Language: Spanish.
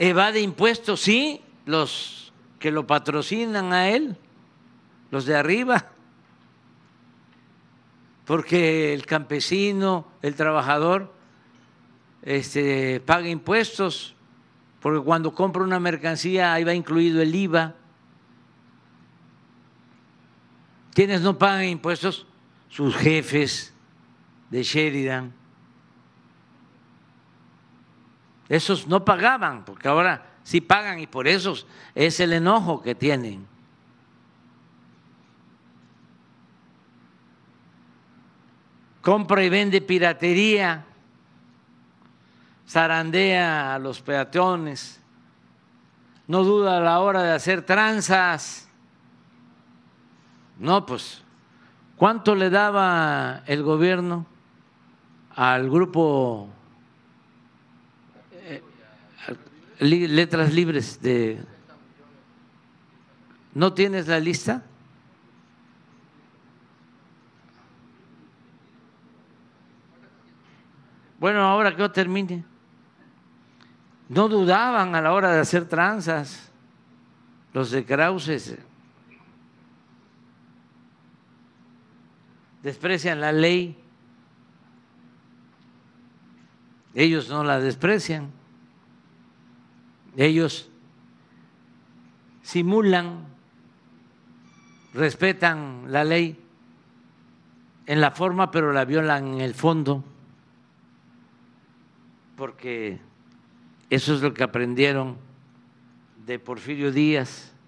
evade impuestos, sí, los que lo patrocinan a él, los de arriba, porque el campesino, el trabajador, este, paga impuestos, porque cuando compra una mercancía ahí va incluido el IVA. ¿Quiénes no pagan impuestos? Sus jefes de Sheridan esos no pagaban, porque ahora sí pagan y por eso es el enojo que tienen. Compra y vende piratería, zarandea a los peatones, no duda a la hora de hacer tranzas. No, pues, ¿cuánto le daba el gobierno al grupo letras libres de... ¿No tienes la lista? Bueno, ahora que yo termine. No dudaban a la hora de hacer tranzas los de Krauses. Desprecian la ley. Ellos no la desprecian. Ellos simulan, respetan la ley en la forma, pero la violan en el fondo, porque eso es lo que aprendieron de Porfirio Díaz